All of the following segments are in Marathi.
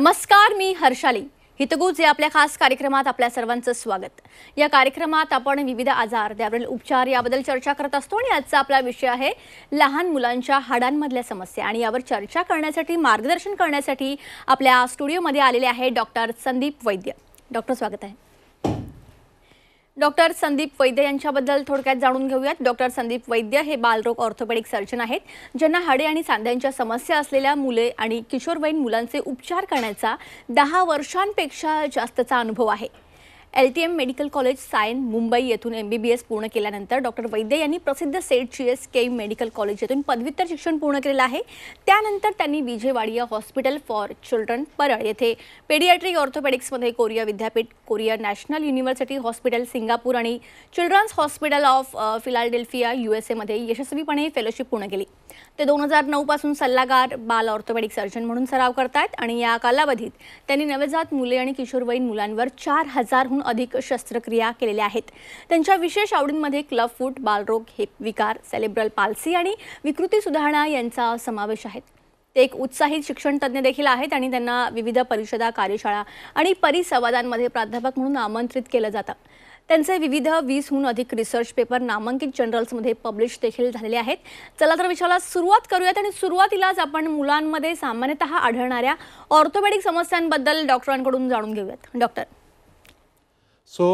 नमस्कार मी हर्षाली हितगुज या आपल्या खास कार्यक्रमात आपल्या सर्वांचं स्वागत या कार्यक्रमात आपण विविध आजार त्यावरील उपचार याबद्दल चर्चा करत असतो आणि आजचा आपला विषय आहे लहान मुलांच्या हाडांमधल्या समस्या आणि यावर चर्चा करण्यासाठी मार्गदर्शन करण्यासाठी आपल्या स्टुडिओमध्ये आलेले आहे डॉक्टर संदीप वैद्य डॉक्टर स्वागत आहे डॉक्टर संदीप वैद्य यांच्याबद्दल थोडक्यात जाणून घेऊयात डॉक्टर संदीप वैद्य हे बालरोग ऑर्थोपेडिक सर्जन आहेत ज्यांना हाडे आणि सांध्यांच्या समस्या असलेल्या मुले आणि किशोरवयीन मुलांचे उपचार करण्याचा दहा वर्षांपेक्षा जास्तचा अनुभव आहे L T M medical college Sion Mumbai येथून एम बी बी एस पूर्ण केल्यानंतर डॉक्टर वैद्य यांनी प्रसिद्ध Seth G S K medical college येथून पदव्युत्तर शिक्षण पूर्ण केलेलं आहे त्यानंतर त्यांनी विजयवाडिया हॉस्पिटल फॉर चिल्ड्रन परळ येथे पेडियाट्रिक ऑर्थोपॅडिक्समध्ये कोरिया विद्यापीठ Korea national university hospital Singapore आणि children's hospital of Philadelphia U S एमध्ये यशस्वीपणे फेलोशिप पूर्ण केली ते दोन हजार नऊपासून सल्लागार बाल ऑर्थोपेडिक सर्जन म्हणून सराव करतायत आणि या कालावधीत त्यांनी नवजात मुले आणि किशोरवयीन मुलांवर चार हजारहून अधिक शस्त्रक्रिया केलेल्या आहेत त्यांच्या विशेष आवडींमध्ये क्लब फूट बालरोग हिप विकार सेलेब्रल पालसी आणि विकृती सुधारणा यांचा समावेश आहे ते एक उत्साहित शिक्षणतज्ञ देखील आहेत आणि त्यांना विविध परिषदा कार्यशाळा आणि परिसंवादांमध्ये प्राध्यापक म्हणून आमंत्रित केलं जातं त्यांचे विविध वीसहून अधिक रिसर्च पेपर नामांकित जर्नल्समध्ये पब्लिश देखील झालेले आहेत चला तर विषयाला सुरुवात करूयात आणि सुरुवातीलाच आपण मुलांमध्ये सामान्यत आढळणाऱ्या ऑर्थोपेडिक समस्यांबद्दल डॉक्टरांकडून जाणून घेऊयात डॉक्टर सो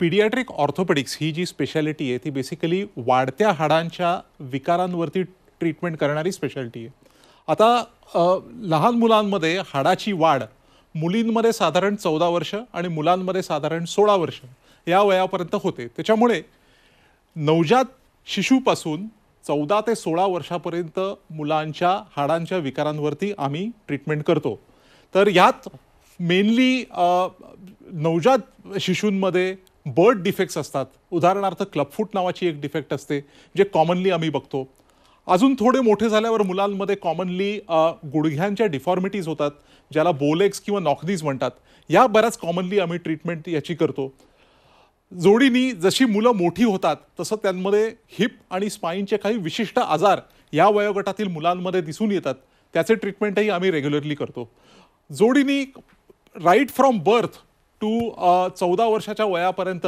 पिडियाट्रिक ऑर्थोपेडिक्स ही जी स्पेशालिटी आहे ती बेसिकली वाढत्या हाडांच्या विकारांवरती ट्रीटमेंट करणारी स्पेशालिटी आहे आता लहान मुलांमध्ये हाडाची वाढ मुलींमध्ये साधारण चौदा वर्ष आणि मुलांमध्ये साधारण सोळा वर्ष या वयापर्यंत होते त्याच्यामुळे नवजात शिशूपासून चौदा ते सोळा वर्षापर्यंत मुलांच्या हाडांच्या विकारांवरती आम्ही ट्रीटमेंट करतो तर यात मेनली नवजात शिशूंमध्ये बर्ड डिफेक्ट्स असतात उदाहरणार्थ क्लबफूट नावाची एक डिफेक्ट असते जे कॉमनली आम्ही बघतो अजून थोडे मोठे झाल्यावर मुलांमध्ये कॉमनली गुडघ्यांच्या डिफॉर्मिटीज होतात ज्याला बोलेक्स किंवा नॉकनीज म्हणतात या बऱ्याच कॉमनली आम्ही ट्रीटमेंट याची करतो जोडीनी जशी मुलं मोठी होतात तसं त्यांमध्ये हिप आणि स्पाईनचे काही विशिष्ट आजार या वयोगटातील मुलांमध्ये दिसून येतात त्याचे ट्रीटमेंटही आम्ही रेग्युलरली करतो जोडीनी राईट फ्रॉम बर्थ टू चौदा वर्षाच्या वयापर्यंत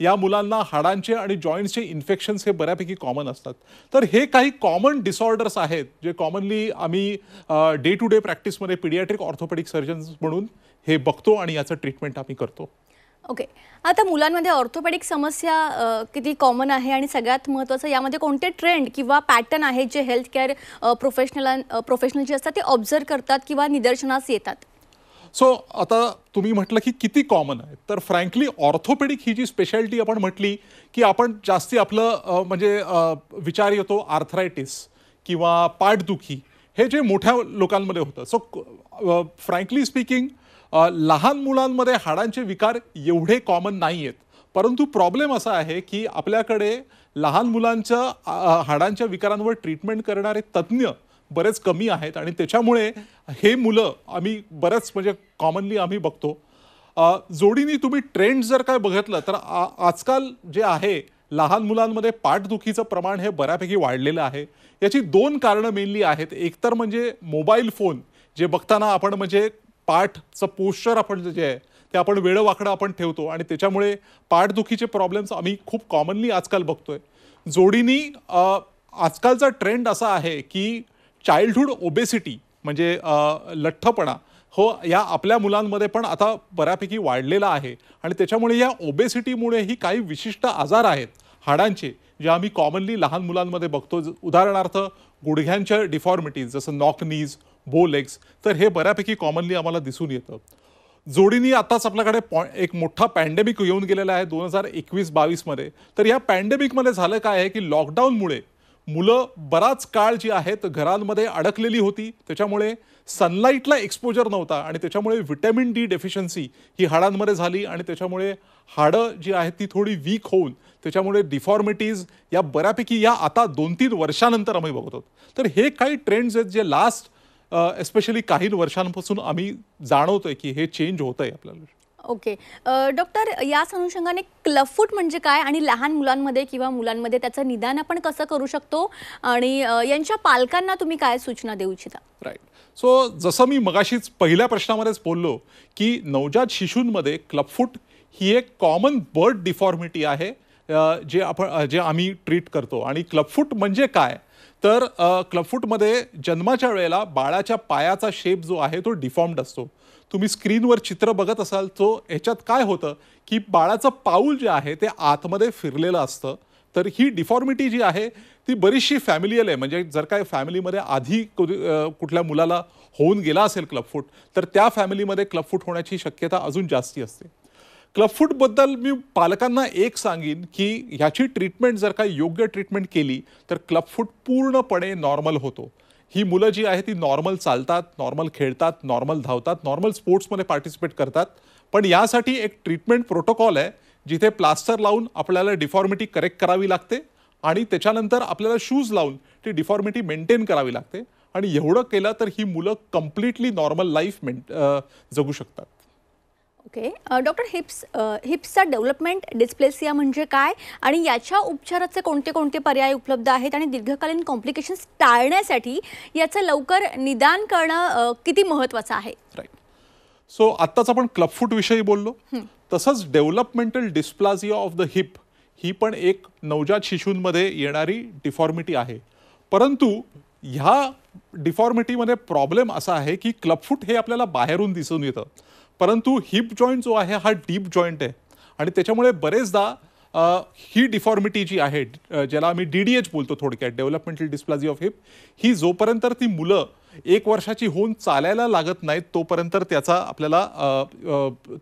या मुलांना हाडांचे आणि जॉईंट्सचे इन्फेक्शन्स हे बऱ्यापैकी कॉमन असतात तर हे काही कॉमन डिसऑर्डर्स आहेत जे कॉमनली आम्ही डे टू डे प्रॅक्टिसमध्ये पिडियाट्रिक ऑर्थोपेडिक सर्जन्स म्हणून हे बघतो आणि याचं ट्रीटमेंट आम्ही करतो ओके आता मुलांमध्ये ऑर्थोपेडिक समस्या किती कॉमन आहे आणि सगळ्यात महत्त्वाचं यामध्ये कोणते ट्रेंड किंवा पॅटर्न आहेत जे हेल्थ केअर प्रोफेशनल प्रोफेशनल जे असतात ते ऑब्झर्व करतात किंवा निदर्शनास येतात सो so, आता तुम्ही म्हटलं की किती कॉमन आहे तर फ्रँकली ऑर्थोपेडिक ही जी स्पेशालिटी आपण म्हटली की आपण जास्ती आपलं म्हणजे विचार येतो आर्थरायटिस किंवा पाठदुखी हे जे मोठ्या लोकांमध्ये होतं सो फ्रँकली स्पीकिंग लहान मुलांमध्ये हाडांचे विकार एवढे कॉमन नाही आहेत परंतु प्रॉब्लेम असा आहे की आपल्याकडे लहान मुलांच्या हाडांच्या विकारांवर ट्रीटमेंट करणारे तज्ज्ञ बरेच कमी आहेत आणि त्याच्यामुळे हे मुलं आम्ही बरेच म्हणजे कॉमनली आम्ही बघतो जोडीने तुम्ही ट्रेंड जर काय बघितलं तर आजकाल जे आहे लहान मुलांमध्ये पाठदुखीचं प्रमाण हे बऱ्यापैकी वाढलेलं आहे याची दोन कारणं मेनली आहेत एकतर म्हणजे मोबाईल फोन जे बघताना आपण म्हणजे पाठचं पोश्चर आपण जे आहे ते आपण वेळं वाकडं आपण ठेवतो आणि त्याच्यामुळे पाठदुखीचे प्रॉब्लेम्स आम्ही खूप कॉमनली आजकाल बघतोय जोडीनी आजकालचा ट्रेंड असा आहे की चाइल्डहूड ओबेसिटी म्हणजे लठ्ठपणा हो या आपल्या मुलांमध्ये पण आता बऱ्यापैकी वाढलेला आहे आणि त्याच्यामुळे या ओबेसिटीमुळेही काही विशिष्ट आजार आहेत हाडांचे जे आम्ही कॉमनली लहान मुलांमध्ये बघतो उदाहरणार्थ गुडघ्यांच्या डिफॉर्मिटीज जसं नॉकनीज बो लेग्स तर हे बऱ्यापैकी कॉमनली आम्हाला दिसून येतं जोडीनी आताच आपल्याकडे पॉ एक मोठा पॅन्डेमिक येऊन गेलेला आहे दोन हजार एकवीस बावीसमध्ये तर या पॅन्डेमिकमध्ये झालं काय आहे की लॉकडाऊनमुळे मुलं बराच काळ जी आहेत घरांमध्ये अडकलेली होती त्याच्यामुळे सनलाईटला एक्सपोजर नव्हता आणि त्याच्यामुळे व्हिटॅमिन डी डेफिशियन्सी ही हाडांमध्ये झाली आणि त्याच्यामुळे हाडं जी आहेत ती थोडी वीक होऊन त्याच्यामुळे डिफॉर्मिटीज या बऱ्यापैकी या आता दोन तीन वर्षानंतर आम्ही बघतो तर हे काही ट्रेंड्स आहेत जे लास्ट एस्पेशली काही वर्षांपासून आम्ही जाणवतोय की हे चेंज होत आहे आपल्याला ओके डॉक्टर याच अनुषंगाने क्लबफूट म्हणजे काय आणि लहान मुलांमध्ये किंवा मुलांमध्ये त्याचं निदान आपण कसं करू शकतो आणि यांच्या पालकांना तुम्ही काय सूचना देऊ इच्छिता राईट सो जसं मी मगाशीच पहिल्या प्रश्नामध्येच बोललो की नवजात शिशूंमध्ये क्लबफूट ही एक कॉमन बर्ड डिफॉर्मिटी आहे जे आपण जे आम्ही ट्रीट करतो आणि क्लबफूट म्हणजे काय तर क्लबफूटमध्ये जन्माच्या वेळेला बाळाच्या पायाचा शेप जो आहे तो डिफॉर्म्ड असतो तुम्ही स्क्रीनवर चित्र बघत असाल तो ह्याच्यात काय होतं की बाळाचं पाऊल जे आहे ते आतमध्ये फिरलेलं असतं तर ही डिफॉर्मिटी जी आहे ती बरीचशी फॅमिलियल आहे म्हणजे जर काय फॅमिलीमध्ये आधी कुठल्या मुलाला होऊन गेला असेल क्लबफूट तर त्या फॅमिलीमध्ये क्लबफूट होण्याची शक्यता अजून जास्ती असते क्लब मी पालकांना एक सांगेन की ह्याची ट्रीटमेंट जर का योग्य ट्रीटमेंट केली तर क्लब पूर्णपणे नॉर्मल होतो ही मुलं जी आहे ती नॉर्मल चालतात नॉर्मल खेळतात नॉर्मल धावतात नॉर्मल स्पोर्ट्समध्ये पार्टिसिपेट करतात पण यासाठी एक ट्रीटमेंट प्रोटोकॉल आहे जिथे प्लास्टर लावून आपल्याला डिफॉर्मिटी करेक्ट करावी लागते आणि त्याच्यानंतर आपल्याला शूज लावून ती डिफॉर्मिटी मेंटेन करावी लागते आणि एवढं केलं तर ही मुलं कम्प्लिटली नॉर्मल लाईफ मेंट जगू शकतात ओके डॉक्टर हिप्स हिप्सचा डेव्हलपमेंट डिस्प्लेसिया म्हणजे काय आणि याच्या उपचाराचे कोणते कोणते पर्याय उपलब्ध आहेत आणि दीर्घकालीन कॉम्प्लिकेशन्स टाळण्यासाठी याचं लवकर निदान करणं किती महत्वाचं आहे सो आत्ताच आपण विषयी बोललो तसंच developmental dysplasia of the hip ही पण एक नवजात शिशूंमध्ये येणारी डिफॉर्मिटी आहे परंतु ह्या डिफॉर्मिटीमध्ये प्रॉब्लेम असा आहे की क्लबफूट हे आपल्याला बाहेरून दिसून येतं परंतु हिप जॉईंट जो आहे हा डीप जॉईंट आहे आणि त्याच्यामुळे बरेचदा ही डिफॉर्मिटी जी आहे ज्याला आम्ही डी डी एच बोलतो थोडक्यात डेव्हलपमेंटल डिस्प्लाझी ऑफ हिप ही जोपर्यंत ती मुलं एक वर्षाची होऊन चालायला लागत नाहीत तोपर्यंत त्याचा आपल्याला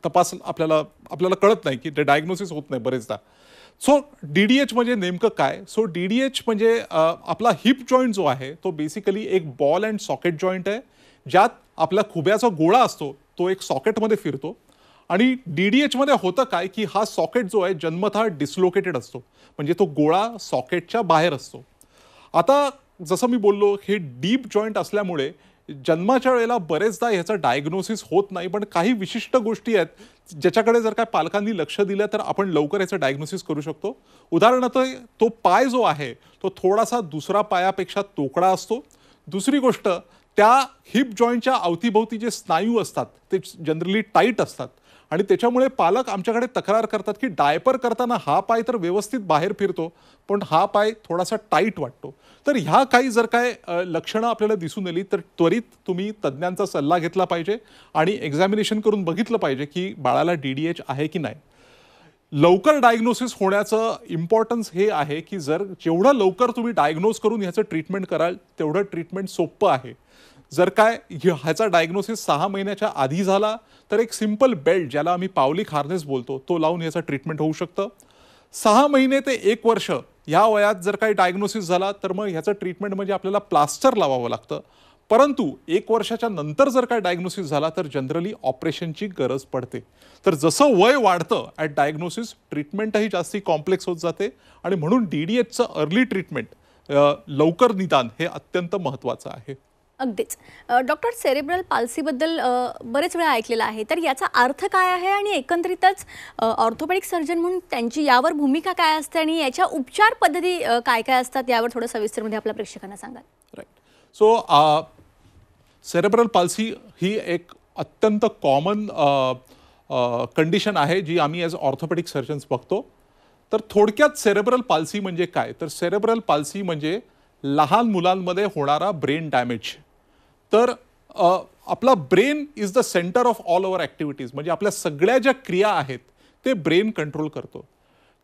तपास आपल्याला आपल्याला कळत नाही की ते डायग्नोसिस होत नाही बरेचदा सो डी डी एच म्हणजे नेमकं काय सो डी डी एच म्हणजे आपला हिप जॉईंट जो आहे तो बेसिकली एक बॉल अँड सॉकेट जॉईंट आहे ज्यात आपला खुब्याचा गोळा असतो तो एक सॉकेटमध्ये फिरतो आणि डी डी एचमध्ये होतं काय की हा सॉकेट जो आहे जन्मतः डिस्लोकेटेड असतो म्हणजे तो गोळा सॉकेटच्या बाहेर असतो आता जसं मी बोललो हे डीप जॉईंट असल्यामुळे जन्माच्या वेळेला बरेचदा याचा डायग्नोसिस होत नाही पण काही विशिष्ट गोष्टी आहेत ज्याच्याकडे जर काय पालकांनी लक्ष दिलं तर आपण लवकर याचं डायग्नोसिस करू शकतो उदाहरणार्थ तो पाय जो आहे तो थोडासा दुसरा पायापेक्षा तोकडा असतो दुसरी गोष्ट त्या हिप जॉईंटच्या अवतीभोवती जे स्नायू असतात ते जनरली टाईट असतात आणि त्याच्यामुळे पालक आमच्याकडे तक्रार करतात की डायपर करताना हा पाय तर व्यवस्थित बाहेर फिरतो पण हा पाय थोडासा टाईट वाटतो तर ह्या काही जर काय लक्षणं आपल्याला दिसून आली तर त्वरित तुम्ही तज्ज्ञांचा सल्ला घेतला पाहिजे आणि एक्झामिनेशन करून बघितलं पाहिजे की बाळाला डी डी एच आहे की नाही लवकर डायग्नोसिस होण्याचं इम्पॉर्टन्स हे आहे की जर जेवढं लवकर तुम्ही डायग्नोज करून ह्याचं ट्रीटमेंट कराल तेवढं ट्रीटमेंट सोपं आहे जर काय ह्याचा डायग्नोसिस सहा महिन्याच्या आधी झाला तर एक सिम्पल बेल्ट ज्याला आम्ही पावली हार्नेस बोलतो तो लावून याचा ट्रीटमेंट होऊ शकतं सहा महिने ते एक वर्ष ह्या वयात जर काही डायग्नोसिस झाला तर मग ह्याचं ट्रीटमेंट म्हणजे आपल्याला प्लास्टर लावावं लागतं परंतु एक वर्षाच्या नंतर जर काय डायग्नोसिस झाला तर जनरली ऑपरेशनची गरज पडते तर जसं वय वाढतं ॲट डायग्नोसिस ट्रीटमेंटही जास्ती कॉम्प्लेक्स होत जाते आणि म्हणून डी डी एचचं अर्ली ट्रीटमेंट लवकर निदान हे अत्यंत महत्त्वाचं आहे अगदीच डॉक्टर सेरेब्रल पाल्सीबद्दल बरेच वेळा ऐकलेलं आहे तर याचा अर्थ काय आहे आणि एकंदरीतच ऑर्थोपेडिक सर्जन म्हणून त्यांची यावर भूमिका काय असते आणि याच्या उपचार पद्धती काय काय असतात यावर थोडं सविस्तरमध्ये आपल्या प्रेक्षकांना सांगाल राईट सो सेरेब्रल पाल्सी ही एक अत्यंत कॉमन कंडिशन आहे जी आम्ही ॲज ऑर्थोपेडिक सर्जन्स बघतो तर थोडक्यात सेरेब्रल पाल्सी म्हणजे काय तर सेरेब्रल पाल्सी म्हणजे लहान मुलांमध्ये होणारा ब्रेन डॅमेज तर आपला brain is the centre of all over activities म्हणजे आपल्या सगळ्या ज्या क्रिया आहेत ते ब्रेन कंट्रोल करतो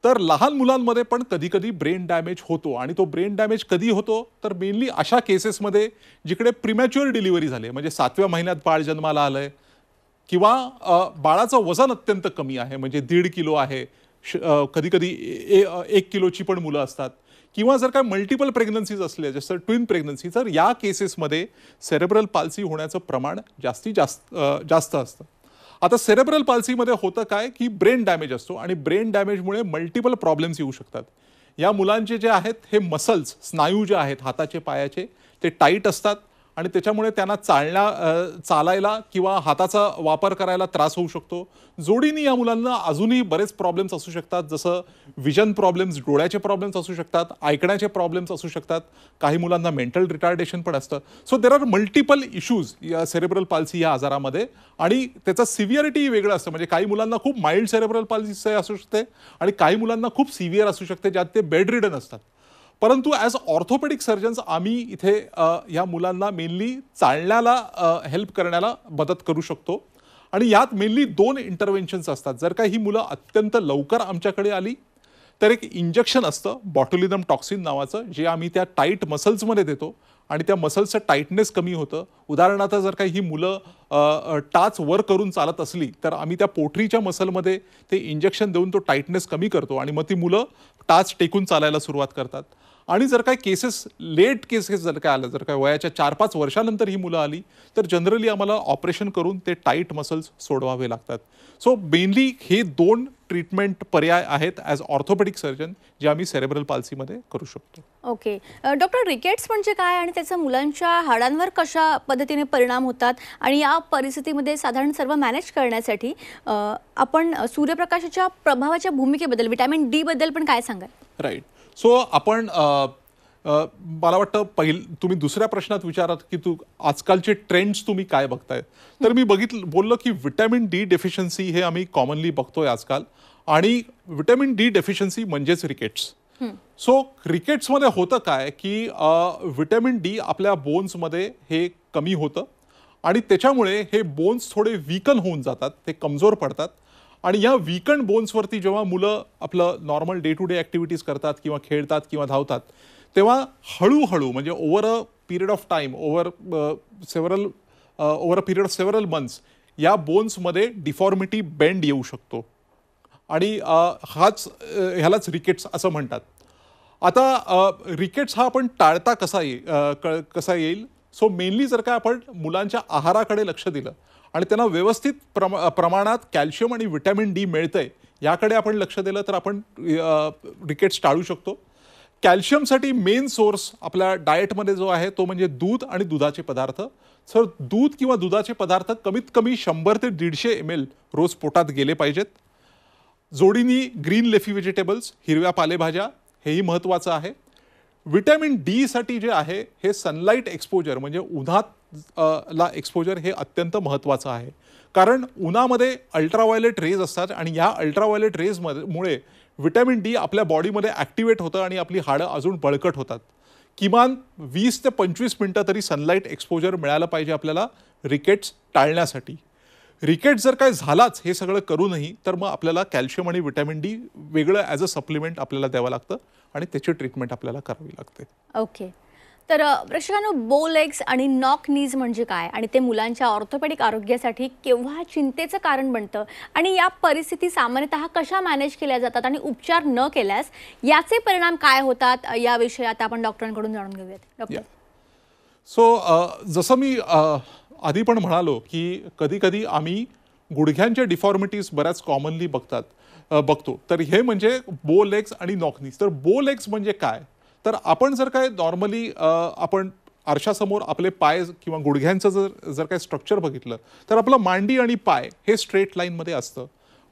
तर लहान मुलांमध्ये पण कधीकधी ब्रेन डॅमेज होतो आणि तो ब्रेन डॅमेज कधी होतो तर मेनली अशा केसेसमध्ये जिकडे प्रिमॅच्युअर डिलिव्हरी झाली म्हणजे सातव्या महिन्यात बाळ जन्माला आलं आहे किंवा बाळाचं वजन अत्यंत कमी आहे म्हणजे दीड किलो आहे श कधीकधी ए, ए एक किलोची पण मुलं असतात किंवा जर काय मल्टिपल प्रेग्नन्सीज असल्या जसं ट्विन प्रेग्नन्सी तर या केसेसमध्ये सेरेब्रल पाल्सी होण्याचं प्रमाण जास्ती जास्त जास्त असतं आता सेरेब्रल पाल्सीमध्ये होतं काय की ब्रेन डॅमेज असतो आणि ब्रेन डॅमेजमुळे मल्टिपल प्रॉब्लेम्स येऊ शकतात या मुलांचे जे आहेत हे मसल्स स्नायू जे आहेत हाताचे पायाचे ते टाईट असतात आणि त्याच्यामुळे त्यांना चालण्या चालायला किंवा हाताचा वापर करायला त्रास होऊ शकतो जोडीने या मुलांना अजूनही बरेच प्रॉब्लेम्स असू शकतात जसं विजन प्रॉब्लेम्स डोळ्याचे प्रॉब्लेम्स असू शकतात ऐकण्याचे प्रॉब्लेम्स असू शकतात काही मुलांना मेंटल रिटार्डेशन पण असतं so there are multiple issues या सेरेब्रल पाल्सी या आजारामध्ये आणि त्याचा सिव्हिअरिटी वेगळं असतं म्हणजे काही मुलांना खूप माइल्ड सेरेब्रल पाल्सी असू शकते आणि काही मुलांना खूप सिव्हिअर असू शकते ज्यात ते बेडरिडन असतात परंतु ॲज ऑर्थोपेडिक सर्जन्स आम्ही इथे ह्या मुलांना मेनली चालण्याला हेल्प करण्याला मदत करू शकतो आणि यात मेनली दोन इंटरव्हेन्शन्स असतात जर का ही मुलं अत्यंत लवकर आमच्याकडे आली तर एक इंजेक्शन असतं बॉटोलिदम टॉक्सिन नावाचं जे आम्ही त्या टाईट मसल्समध्ये देतो आणि त्या मसल्सचं टाईटनेस कमी होतं उदाहरणार्थ जर काही ही मुलं टाच वर करून चालत असली तर आम्ही त्या पोटरीच्या मसलमध्ये ते इंजेक्शन देऊन तो टाईटनेस कमी करतो आणि मग ती मुलं टाच टेकून चालायला सुरुवात करतात आणि जर काय केसेस लेट केसेस जर काय आलं जर काय वयाच्या चार पाच वर्षानंतर ही मुलं आली तर जनरली आम्हाला ऑपरेशन करून ते टाईट मसल्स सोडवावे लागतात सो मेनली हे दोन ट्रीटमेंट पर्याय आहेत ॲज ऑर्थोपेडिक सर्जन जे आम्ही सेरेब्रल मध्ये करू शकतो ओके डॉक्टर रिकेट्स म्हणजे काय आणि त्याचा मुलांच्या हाडांवर कशा पद्धतीने परिणाम होतात आणि या परिस्थितीमध्ये साधारण सर्व मॅनेज करण्यासाठी आपण सूर्यप्रकाशाच्या प्रभावाच्या भूमिकेबद्दल विटॅमिन डी बद्दल पण काय सांगाल राईट सो आपण मला वाटतं पहिल तुम्ही दुसऱ्या प्रश्नात विचारात की तू आजकालचे ट्रेंड्स तुम्ही काय बघताय तर मी बघितलं बोललो की व्हिटॅमिन डी डेफिशियन्सी हे आम्ही कॉमनली बघतोय आजकाल आणि व्हिटॅमिन डी डेफिशियन्सी म्हणजेच रिकेट्स सो क्रिकेट्समध्ये होतं काय की व्हिटॅमिन डी आपल्या बोन्समध्ये हे कमी होतं आणि त्याच्यामुळे हे बोन्स थोडे विकन होऊन जातात ते कमजोर पडतात आणि या विकंड बोन्सवरती जेव्हा मुलं आपलं normal day to day activities करतात किंवा खेळतात किंवा धावतात तेव्हा हळूहळू म्हणजे over a period of time over several over a period of several months या बोन्समध्ये डिफॉर्मिटी बेंड येऊ शकतो आणि uh, हाच uh, ह्यालाच रिकेट्स असं म्हणतात आता रिकेट्स uh, हा आपण टाळता कसा येईल कसा येईल सो मेनली जर काय आपण मुलांच्या आहाराकडे लक्ष दिलं आणि त्यांना व्यवस्थित प्रमा प्रमाणात कॅल्शियम आणि व्हिटॅमिन डी मिळतंय याकडे आपण लक्ष दिलं तर आपण रिकेट्स टाळू शकतो कॅल्शियमसाठी मेन सोर्स आपल्या डाएटमध्ये जो आहे तो म्हणजे दूध आणि दुधाचे पदार्थ सर दूध किंवा दुधाचे पदार्थ कमीत कमी शंभर ते दीडशे एम एल रोज पोटात गेले पाहिजेत जोडीनी ग्रीन लेफी व्हेजिटेबल्स हिरव्या पालेभाज्या हेही महत्त्वाचं आहे विटॅमिन डीसाठी जे आहे हे सनलाईट एक्सपोजर म्हणजे उन्हात ला एक्सपोजर हे अत्यंत महत्त्वाचं आहे कारण उन्हामध्ये अल्ट्रावायलेट रेज असतात आणि या अल्ट्रावायलेट रेजमध्ये मुळे व्हिटॅमिन डी आपल्या बॉडीमध्ये ॲक्टिवेट होतं आणि आपली हाडं अजून बळकट होतात किमान वीस ते पंचवीस मिनटं तरी सनलाईट एक्सपोजर मिळालं पाहिजे आपल्याला रिकेट्स टाळण्यासाठी रिकेट जर काय झालाच हे सगळं करूनही तर मग आपल्याला कॅल्शियम आणि व्हिटॅमिन डी वेगळं ॲज अ सप्लिमेंट आपल्याला द्यावं लागतं आणि त्याची ट्रीटमेंट आपल्याला करावी लागते ओके okay. तर प्रेक्षकांनो बो लेग्स आणि नॉक नीज म्हणजे काय आणि ते मुलांच्या ऑर्थोपेडिक आरोग्यासाठी केव्हा चिंतेचं कारण बनतं आणि या परिस्थिती सामान्यतः कशा मॅनेज केल्या जातात आणि उपचार न केल्यास याचे परिणाम काय होतात याविषयी आता आपण डॉक्टरांकडून जाणून घेऊयात सो जसं मी आधी पण म्हणालो की कधी कधी आम्ही गुडघ्यांच्या डिफॉर्मिटीज बऱ्याच कॉमनली बघतात बघतो तर हे म्हणजे बो लेग्स आणि नॉकनीज तर बो लेग्स म्हणजे काय तर आपण जर काय नॉर्मली आपण आरशासमोर आपले पाय किंवा गुडघ्यांचं जर जर काय स्ट्रक्चर बघितलं तर आपलं मांडी आणि पाय हे स्ट्रेट लाईनमध्ये असतं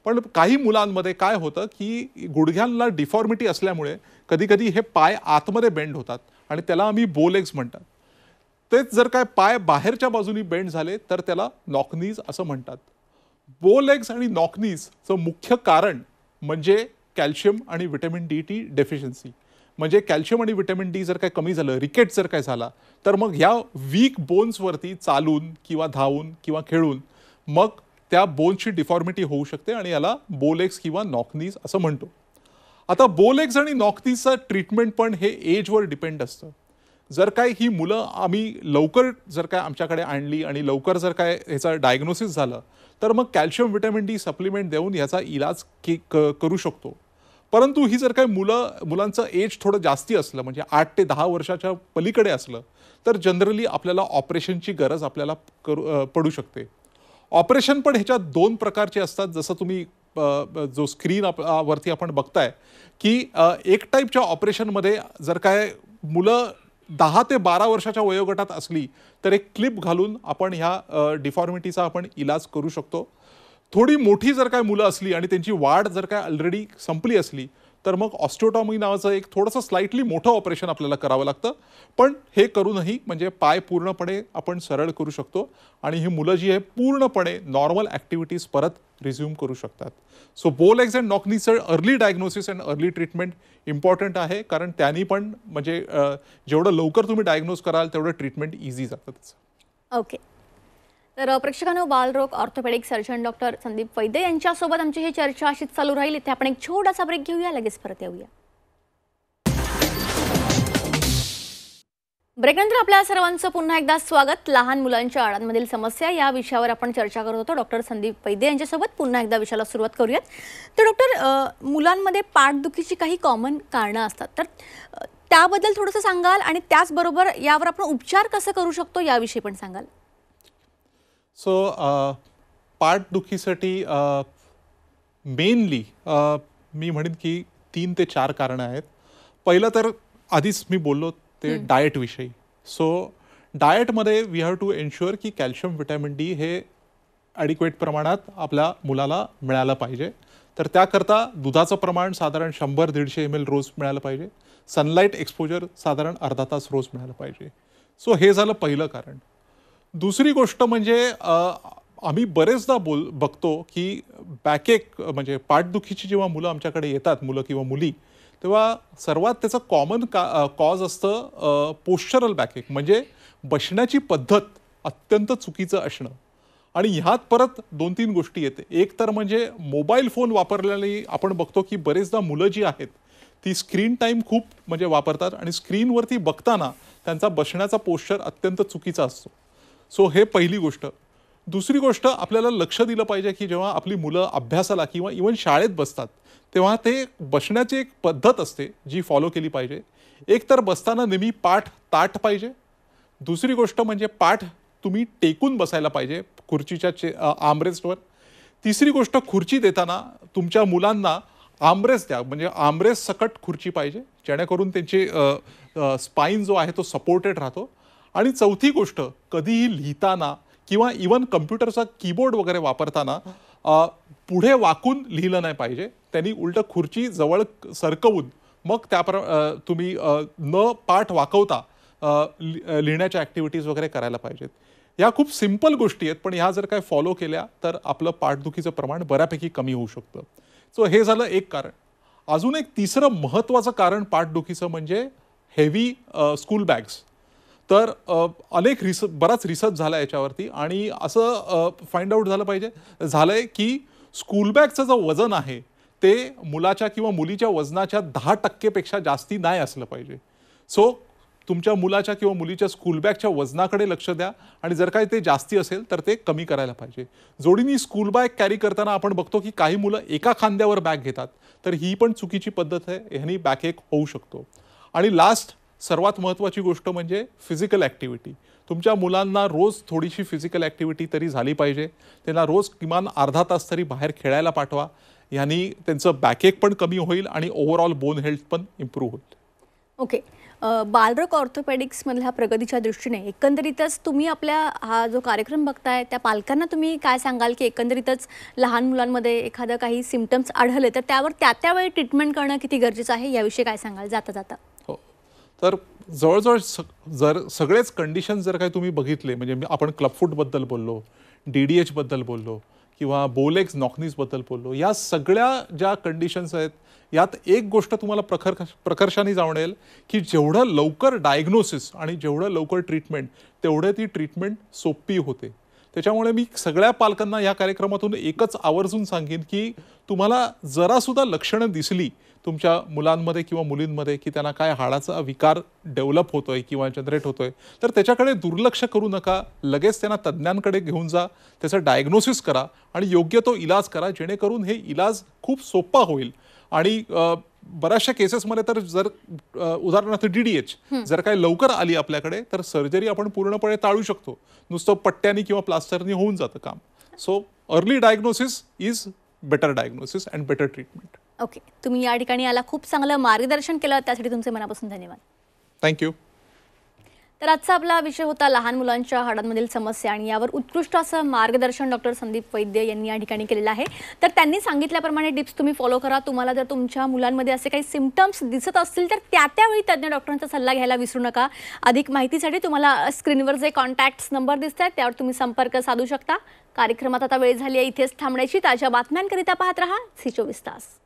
पण काही मुलांमध्ये काय होतं की गुडघ्यांना डिफॉर्मिटी असल्यामुळे कधीकधी हे पाय आतमध्ये बेंड होतात आणि त्याला आम्ही बोलेग्स म्हणतात तेच जर काय पाय बाहेरच्या बाजूनी बेंड झाले तर त्याला नॉकनीज असं म्हणतात बोलेग्स आणि नॉकनीजचं मुख्य कारण म्हणजे कॅल्शियम आणि व्हिटॅमिन डी टी डेफिशियन्सी म्हणजे कॅल्शियम आणि व्हिटॅमिन डी जर काय कमी झालं रिकेट जर काय झाला तर मग ह्या वीक बोन्सवरती चालून किंवा धावून किंवा खेळून मग त्या बोन्सची डिफॉर्मिटी होऊ शकते आणि याला बोलेक्स किंवा नॉकनीज असं म्हणतो आता बोलेक्स आणि नॉकनीजचा ट्रीटमेंट पण हे एजवर डिपेंड असतं जर काय ही मुलं आम्ही लवकर जर काय आमच्याकडे आणली आणि लवकर जर काय ह्याचा डायग्नोसिस झालं तर मग कॅल्शियम व्हिटॅमिन डी सप्लिमेंट देऊन याचा इलाज के करू शकतो परंतु ही जर काही मुलं मुलांचं एज थोडं जास्ती असलं म्हणजे आठ ते दहा वर्षाच्या पलीकडे असलं तर जनरली आपल्याला ऑपरेशनची गरज आपल्याला करू पडू शकते ऑपरेशन पण ह्याच्यात दोन प्रकारचे असतात जसं तुम्ही जो स्क्रीन वरती आपण बघताय की एक टाईपच्या ऑपरेशनमध्ये जर काय मुलं दहा ते बारा वर्षाच्या वयोगटात असली तर एक क्लिप घालून आपण ह्या डिफॉर्मिटीचा आपण इलाज करू शकतो थोडी मोठी जर काय मुलं असली आणि त्यांची वाढ जर काय ऑलरेडी संपली असली तर मग ऑस्टोटॉमी नावाचं एक थोडंसं स्लाइटली मोठं ऑपरेशन आपल्याला करावं लागतं पण हे करूनही म्हणजे पाय पूर्णपणे आपण सरळ करू शकतो आणि ही मुलं जी आहे पूर्णपणे नॉर्मल ॲक्टिव्हिटीज परत रिझ्युम करू शकतात सो बोल एग्ज अँड नॉकनीचं early diagnosis and early treatment important आहे कारण त्यांनी पण म्हणजे जेवढं लवकर तुम्ही डायग्नोज कराल तेवढं ट्रीटमेंट इझी जातं ओके तर प्रेक्षकांनो बालरोग orthopaedic surgeon doctor Sandeep Vaidya यांच्यासोबत आमची ही चर्चा अशीच चालू राहील इथे आपण एक छोटासा ब्रेक घेऊया लगेच परत येऊया ब्रेकनंतर आपल्या सर्वांचं पुन्हा एकदा स्वागत लहान मुलांच्या आळांमधील समस्या या विषयावर आपण चर्चा करत होतो डॉक्टर संदीप वैद्य यांच्यासोबत पुन्हा एकदा विषयाला सुरुवात करूयात तर डॉक्टर मुलांमध्ये पाठदुखीची काही कॉमन कारणं असतात तर त्याबद्दल थोडंसं सांगाल आणि त्याचबरोबर यावर आपण उपचार कसं करू शकतो याविषयी पण सांगाल सो पाठदुखीसाठी मेनली मी म्हणेन की तीन ते चार कारणं आहेत पहिलं तर आधीच मी बोललो ते डाएटविषयी सो डाएटमध्ये वी हॅव टू एन्श्युअर की कॅल्शियम विटॅमिन डी हे ॲडिक्वेट प्रमाणात आपल्या मुलाला मिळालं पाहिजे तर त्याकरता दुधाचं प्रमाण साधारण शंभर दीडशे एम एल रोज मिळालं पाहिजे सनलाईट एक्सपोजर साधारण अर्धा तास रोज मिळालं पाहिजे सो हे झालं पहिलं कारण दुसरी गोष्ट म्हणजे आम्ही बरेचदा बोल बघतो की बॅकेक म्हणजे पाठदुखीची जेव्हा मुलं आमच्याकडे येतात मुलं किंवा मुली तेव्हा सर्वात त्याचं कॉमन का कॉज असतं पोश्चरल बॅकेक म्हणजे बसण्याची पद्धत अत्यंत चुकीचं असणं आणि ह्यात परत दोन तीन गोष्टी येते एक तर म्हणजे मोबाईल फोन वापरल्याने आपण बघतो की बरेचदा मुलं जी आहेत ती स्क्रीन टाईम खूप म्हणजे वापरतात आणि स्क्रीनवरती बघताना त्यांचा बसण्याचा पोश्चर अत्यंत चुकीचा असतो सो हे पहिली गोष्ट दुसरी गोष्ट आपल्याला लक्ष दिलं पाहिजे की जेव्हा आपली मुलं अभ्यासाला किंवा इवन शाळेत बसतात तेव्हा ते बसण्याची एक पद्धत असते जी फॉलो केली पाहिजे एकतर बसताना नेहमी पाठ ताठ पाहिजे दुसरी गोष्ट म्हणजे पाठ तुम्ही टेकून बसायला पाहिजे खुर्चीच्या चे आमरेस्टवर तिसरी गोष्ट खुर्ची देताना तुमच्या मुलांना आमरेस द्या म्हणजे आमरेस सकट खुर्ची पाहिजे जेणेकरून त्यांची स्पाईन जो आहे तो सपोर्टेड राहतो आणि चौथी गोष्ट कधीही लिहिताना किंवा इवन कम्प्युटरचा कीबोर्ड वगैरे वापरताना पुढे वाकून लिहिलं नाही पाहिजे त्यांनी उलटं खुर्ची जवळ सरकवून मग त्याप्र तुम्ही न पाठ वाकवता लिहिण्याच्या ॲक्टिव्हिटीज वगैरे करायला पाहिजेत या खूप सिंपल गोष्टी आहेत पण ह्या जर काय फॉलो केल्या तर आपलं पाठदुखीचं प्रमाण बऱ्यापैकी कमी होऊ शकतं सो हे झालं एक कारण अजून एक तिसरं महत्त्वाचं कारण पाठदुखीचं म्हणजे हेवी स्कूल बॅग्स तर अनेक रिस बराच रिसर्च झाला याच्यावरती आणि असं फाइंड आऊट झालं पाहिजे झालं आहे की स्कूलबॅगचं जे वजन आहे ते मुलाच्या किंवा मुलीच्या वजनाच्या दहा टक्केपेक्षा जास्ती नाही असलं पाहिजे सो तुमच्या मुलाच्या किंवा मुलीच्या स्कूलबॅगच्या वजनाकडे लक्ष द्या आणि जर काही ते जास्ती असेल तर ते कमी करायला पाहिजे जोडीनी स्कूल बॅग कॅरी करताना आपण बघतो की काही मुलं एका खांद्यावर बॅग घेतात तर ही पण चुकीची पद्धत आहे ह्यानी एक होऊ शकतो आणि लास्ट सर्वात महत्त्वाची गोष्ट म्हणजे फिजिकल ॲक्टिव्हिटी तुमच्या मुलांना रोज थोडीशी फिजिकल ॲक्टिव्हिटी तरी झाली पाहिजे त्यांना रोज किमान अर्धा तास तरी बाहेर खेळायला पाठवा यांनी त्यांचं बॅकेक पण कमी होईल आणि ओव्हरऑल बोन हेल्थ पण इम्प्रूव्ह होईल ओके बालरक बालरोग ऑर्थोपॅडिक्समधल्या प्रगतीच्या दृष्टीने एकंदरीतच तुम्ही आपल्या हा जो कार्यक्रम बघताय त्या पालकांना तुम्ही काय सांगाल की एकंदरीतच लहान मुलांमध्ये एखादं काही सिमटम्स आढळले तर त्यावर त्या त्यावेळी ट्रीटमेंट करणं किती गरजेचं आहे याविषयी काय सांगाल जाता जाता तर जवळजवळ स जर सगळेच कंडिशन जर काही तुम्ही बघितले म्हणजे मी आपण क्लबफूटबद्दल बोललो डी डी एचबद्दल बोललो किंवा बोलेक्स नॉकनीजबद्दल बोललो या सगळ्या ज्या कंडिशन्स आहेत यात एक गोष्ट तुम्हाला प्रखर प्रकर्षाने जाणवेल की जेवढं लवकर डायग्नोसिस आणि जेवढं लवकर ट्रीटमेंट तेवढं ती ट्रीटमेंट सोपी होते त्याच्यामुळे मी सगळ्या पालकांना या कार्यक्रमातून एकच आवर्जून सांगेन की तुम्हाला जरासुद्धा लक्षणं दिसली तुमच्या मुलांमध्ये किंवा मुलींमध्ये की त्यांना काय हाडाचा विकार डेव्हलप होतोय किंवा जनरेट होतोय तर त्याच्याकडे दुर्लक्ष करू नका लगेच त्यांना तज्ज्ञांकडे घेऊन जा त्याचं डायग्नोसिस करा आणि योग्य तो इलाज करा जेणेकरून हे इलाज खूप सोपा होईल आणि बऱ्याचशा केसेसमध्ये तर जर उदाहरणार्थ डी डी एच जर काय लवकर आली आपल्याकडे तर सर्जरी आपण पूर्णपणे टाळू शकतो नुसतं पट्ट्यानी किंवा प्लास्टरनी होऊन जातं काम so early diagnosis is better diagnosis and better treatment okay तुम्ही या ठिकाणी याला खूप चांगलं मार्गदर्शन केलं त्यासाठी तुमचे मनापासून धन्यवाद थँक्यू तर आजचा आपला विषय होता लहान मुलांच्या हाडांमधील समस्या आणि यावर उत्कृष्ट असं मार्गदर्शन डॉक्टर संदीप वैद्य यांनी या ठिकाणी केलेलं आहे तर त्यांनी सांगितल्याप्रमाणे टिप्स तुम्ही फॉलो करा तुम्हाला जर तुमच्या मुलांमध्ये असे काही सिमटम्स दिसत असतील तर त्या त्यावेळी तज्ज्ञ डॉक्टरांचा सल्ला घ्यायला विसरू नका अधिक माहितीसाठी तुम्हाला स्क्रीनवर जे कॉन्टॅक्ट्स नंबर दिसत आहेत त्यावर तुम्ही संपर्क साधू शकता कार्यक्रमात आता वेळ झाली आहे इथेच थांबण्याची ताज्या बातम्यांकरिता पाहत राहा सी चोवीस तास